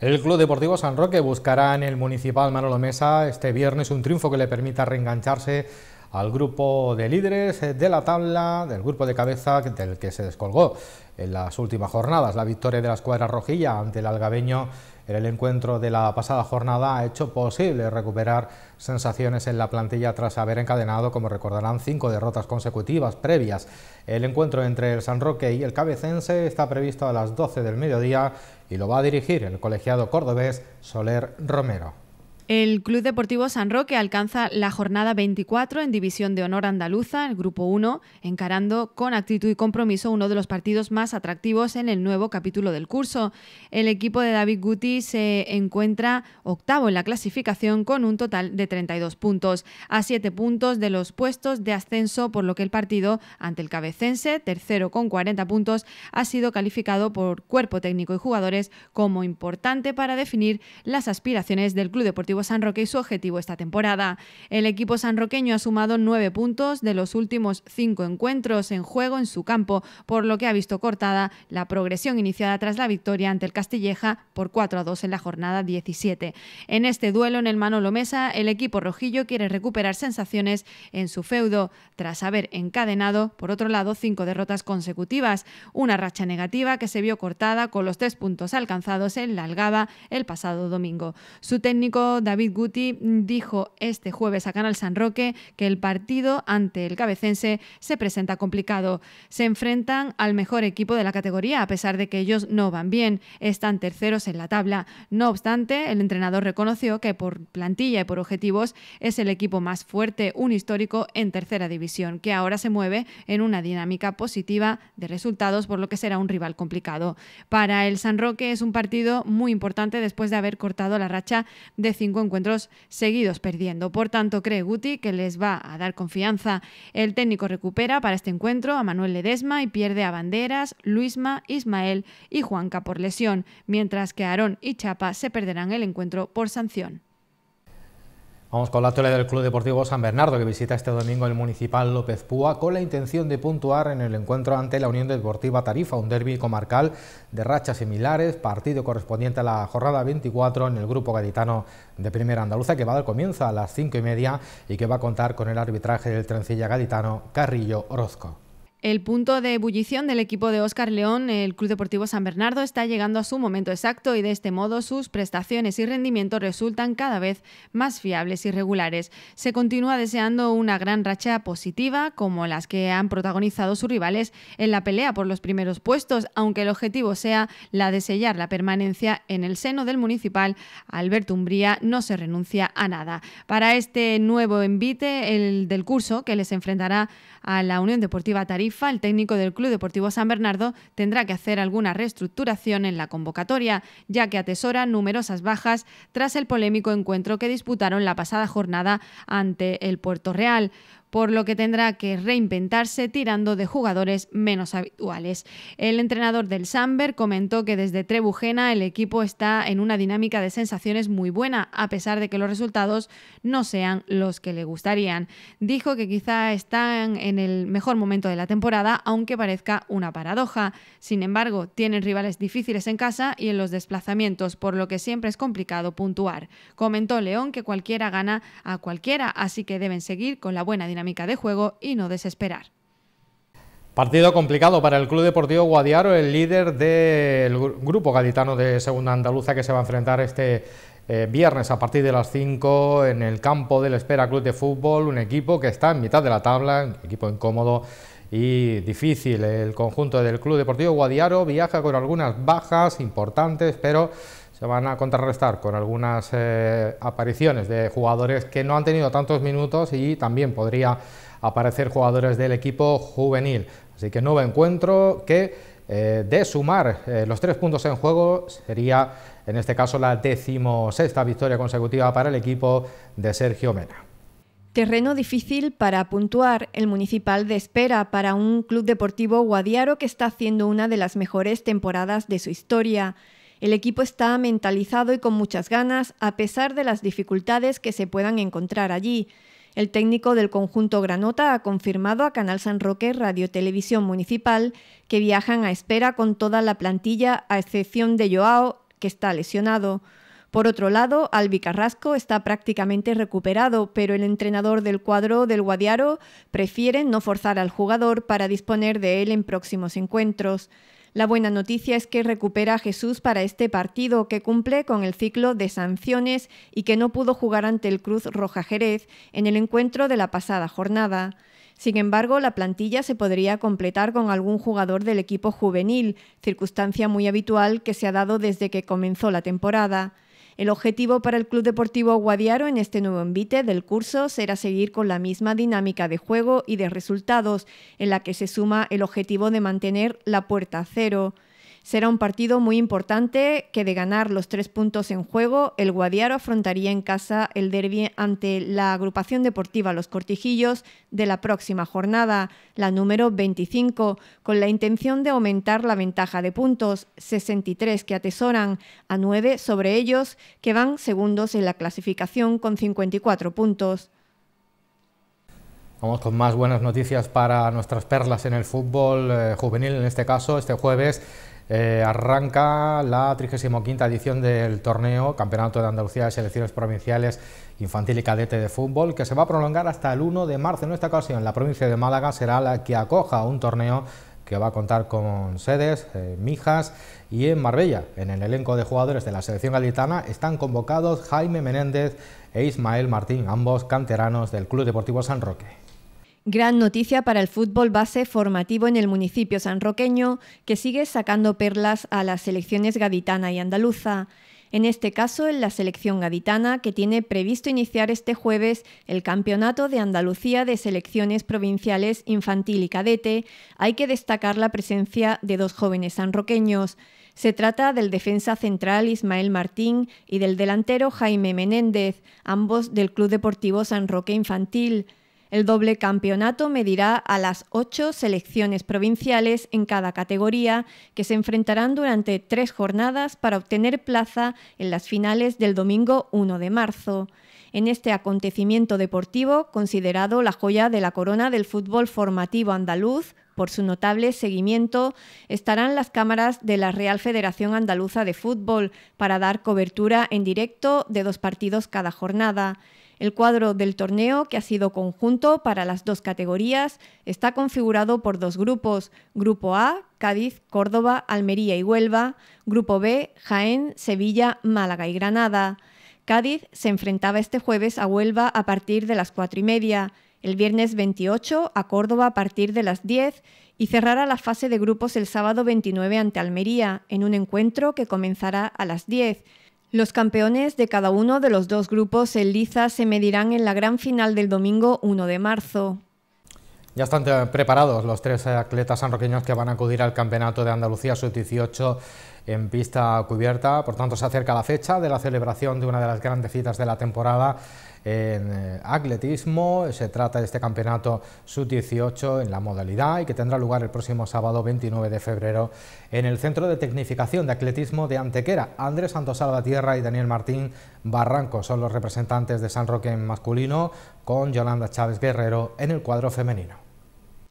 El Club Deportivo San Roque buscará en el Municipal Manolo Mesa este viernes un triunfo que le permita reengancharse al grupo de líderes eh, de la tabla, del grupo de cabeza del que se descolgó en las últimas jornadas. La victoria de la escuadra rojilla ante el algabeño en el encuentro de la pasada jornada ha hecho posible recuperar sensaciones en la plantilla tras haber encadenado, como recordarán, cinco derrotas consecutivas previas. El encuentro entre el San Roque y el Cabecense está previsto a las 12 del mediodía y lo va a dirigir el colegiado cordobés Soler Romero. El Club Deportivo San Roque alcanza la jornada 24 en División de Honor Andaluza, el Grupo 1, encarando con actitud y compromiso uno de los partidos más atractivos en el nuevo capítulo del curso. El equipo de David Guti se encuentra octavo en la clasificación con un total de 32 puntos, a 7 puntos de los puestos de ascenso, por lo que el partido ante el cabecense, tercero con 40 puntos, ha sido calificado por cuerpo técnico y jugadores como importante para definir las aspiraciones del Club Deportivo San Roque y su objetivo esta temporada. El equipo sanroqueño ha sumado nueve puntos de los últimos cinco encuentros en juego en su campo, por lo que ha visto cortada la progresión iniciada tras la victoria ante el Castilleja por 4 a 2 en la jornada 17. En este duelo en el Manolo Mesa, el equipo rojillo quiere recuperar sensaciones en su feudo, tras haber encadenado, por otro lado, cinco derrotas consecutivas, una racha negativa que se vio cortada con los tres puntos alcanzados en la Algaba el pasado domingo. Su técnico David Guti dijo este jueves a Canal San Roque que el partido ante el cabecense se presenta complicado. Se enfrentan al mejor equipo de la categoría, a pesar de que ellos no van bien, están terceros en la tabla. No obstante, el entrenador reconoció que por plantilla y por objetivos es el equipo más fuerte, un histórico en tercera división, que ahora se mueve en una dinámica positiva de resultados, por lo que será un rival complicado. Para el San Roque es un partido muy importante después de haber cortado la racha de 50 encuentros seguidos perdiendo. Por tanto, cree Guti que les va a dar confianza. El técnico recupera para este encuentro a Manuel Ledesma y pierde a Banderas, Luisma, Ismael y Juanca por lesión, mientras que Aarón y Chapa se perderán el encuentro por sanción. Vamos con la actualidad del Club Deportivo San Bernardo, que visita este domingo el Municipal López Púa con la intención de puntuar en el encuentro ante la Unión Deportiva Tarifa, un derby comarcal de rachas similares, partido correspondiente a la jornada 24 en el Grupo Gaditano de Primera Andaluza, que va a dar comienzo a las 5 y media y que va a contar con el arbitraje del trencilla gaditano Carrillo Orozco. El punto de ebullición del equipo de Óscar León, el Club Deportivo San Bernardo, está llegando a su momento exacto y de este modo sus prestaciones y rendimientos resultan cada vez más fiables y regulares. Se continúa deseando una gran racha positiva como las que han protagonizado sus rivales en la pelea por los primeros puestos, aunque el objetivo sea la de sellar la permanencia en el seno del municipal, Alberto Umbría no se renuncia a nada. Para este nuevo envite, el del curso que les enfrentará a la Unión Deportiva Tarifa, el técnico del Club Deportivo San Bernardo tendrá que hacer alguna reestructuración en la convocatoria, ya que atesora numerosas bajas tras el polémico encuentro que disputaron la pasada jornada ante el Puerto Real por lo que tendrá que reinventarse tirando de jugadores menos habituales. El entrenador del Samber comentó que desde Trebujena el equipo está en una dinámica de sensaciones muy buena, a pesar de que los resultados no sean los que le gustarían. Dijo que quizá están en el mejor momento de la temporada, aunque parezca una paradoja. Sin embargo, tienen rivales difíciles en casa y en los desplazamientos, por lo que siempre es complicado puntuar. Comentó León que cualquiera gana a cualquiera, así que deben seguir con la buena dinámica de juego y no desesperar. Partido complicado para el Club Deportivo Guadiaro, el líder del grupo gaditano de Segunda Andaluza que se va a enfrentar este eh, viernes a partir de las 5 en el campo del Espera Club de Fútbol, un equipo que está en mitad de la tabla, un equipo incómodo y difícil. El conjunto del Club Deportivo Guadiaro viaja con algunas bajas importantes, pero se van a contrarrestar con algunas eh, apariciones de jugadores que no han tenido tantos minutos y también podría aparecer jugadores del equipo juvenil. Así que nuevo encuentro que eh, de sumar eh, los tres puntos en juego sería en este caso la decimosexta victoria consecutiva para el equipo de Sergio Mena. Terreno difícil para puntuar. El municipal de espera para un club deportivo guadiaro que está haciendo una de las mejores temporadas de su historia. El equipo está mentalizado y con muchas ganas, a pesar de las dificultades que se puedan encontrar allí. El técnico del conjunto Granota ha confirmado a Canal San Roque Radio Televisión Municipal que viajan a espera con toda la plantilla, a excepción de Joao, que está lesionado. Por otro lado, Albi Carrasco está prácticamente recuperado, pero el entrenador del cuadro del Guadiaro prefiere no forzar al jugador para disponer de él en próximos encuentros. La buena noticia es que recupera a Jesús para este partido que cumple con el ciclo de sanciones y que no pudo jugar ante el Cruz Roja Jerez en el encuentro de la pasada jornada. Sin embargo, la plantilla se podría completar con algún jugador del equipo juvenil, circunstancia muy habitual que se ha dado desde que comenzó la temporada. El objetivo para el Club Deportivo Guadiaro en este nuevo envite del curso será seguir con la misma dinámica de juego y de resultados, en la que se suma el objetivo de mantener la puerta cero. Será un partido muy importante que de ganar los tres puntos en juego, el Guadiaro afrontaría en casa el derby ante la agrupación deportiva Los Cortijillos de la próxima jornada, la número 25, con la intención de aumentar la ventaja de puntos, 63 que atesoran, a 9 sobre ellos, que van segundos en la clasificación con 54 puntos. Vamos con más buenas noticias para nuestras perlas en el fútbol eh, juvenil, en este caso, este jueves eh, arranca la 35 edición del torneo Campeonato de Andalucía de Selecciones Provinciales Infantil y Cadete de Fútbol, que se va a prolongar hasta el 1 de marzo. En esta ocasión, la provincia de Málaga será la que acoja un torneo que va a contar con sedes, eh, Mijas y en Marbella. En el elenco de jugadores de la selección gaditana están convocados Jaime Menéndez e Ismael Martín, ambos canteranos del Club Deportivo San Roque. Gran noticia para el fútbol base formativo en el municipio sanroqueño, que sigue sacando perlas a las selecciones gaditana y andaluza. En este caso, en la selección gaditana, que tiene previsto iniciar este jueves el Campeonato de Andalucía de Selecciones Provinciales Infantil y Cadete, hay que destacar la presencia de dos jóvenes sanroqueños. Se trata del defensa central Ismael Martín y del delantero Jaime Menéndez, ambos del Club Deportivo San Roque Infantil. El doble campeonato medirá a las ocho selecciones provinciales en cada categoría que se enfrentarán durante tres jornadas para obtener plaza en las finales del domingo 1 de marzo. En este acontecimiento deportivo, considerado la joya de la corona del fútbol formativo andaluz, por su notable seguimiento, estarán las cámaras de la Real Federación Andaluza de Fútbol para dar cobertura en directo de dos partidos cada jornada. El cuadro del torneo, que ha sido conjunto para las dos categorías, está configurado por dos grupos, Grupo A, Cádiz, Córdoba, Almería y Huelva, Grupo B, Jaén, Sevilla, Málaga y Granada. Cádiz se enfrentaba este jueves a Huelva a partir de las cuatro y media, el viernes 28 a Córdoba a partir de las 10 y cerrará la fase de grupos el sábado 29 ante Almería, en un encuentro que comenzará a las 10. Los campeones de cada uno de los dos grupos en Liza se medirán en la gran final del domingo 1 de marzo. Ya están eh, preparados los tres eh, atletas sanroqueños que van a acudir al Campeonato de Andalucía Sub-18 en pista cubierta. Por tanto, se acerca la fecha de la celebración de una de las grandes citas de la temporada en eh, atletismo. Se trata de este campeonato sub-18 en la modalidad y que tendrá lugar el próximo sábado 29 de febrero en el Centro de Tecnificación de Atletismo de Antequera. Andrés Santos Salvatierra y Daniel Martín Barranco son los representantes de San Roque en masculino con Yolanda Chávez Guerrero en el cuadro femenino.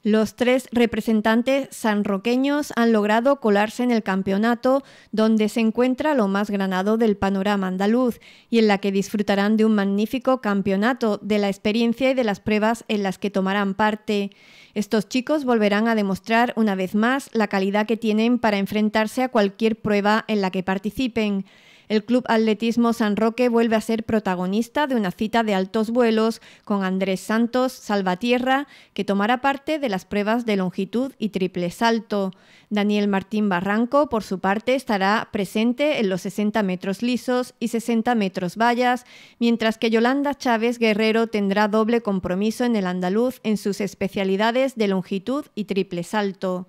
Los tres representantes sanroqueños han logrado colarse en el campeonato, donde se encuentra lo más granado del panorama andaluz y en la que disfrutarán de un magnífico campeonato, de la experiencia y de las pruebas en las que tomarán parte. Estos chicos volverán a demostrar una vez más la calidad que tienen para enfrentarse a cualquier prueba en la que participen. El Club Atletismo San Roque vuelve a ser protagonista de una cita de altos vuelos con Andrés Santos Salvatierra, que tomará parte de las pruebas de longitud y triple salto. Daniel Martín Barranco, por su parte, estará presente en los 60 metros lisos y 60 metros vallas, mientras que Yolanda Chávez Guerrero tendrá doble compromiso en el andaluz en sus especialidades de longitud y triple salto.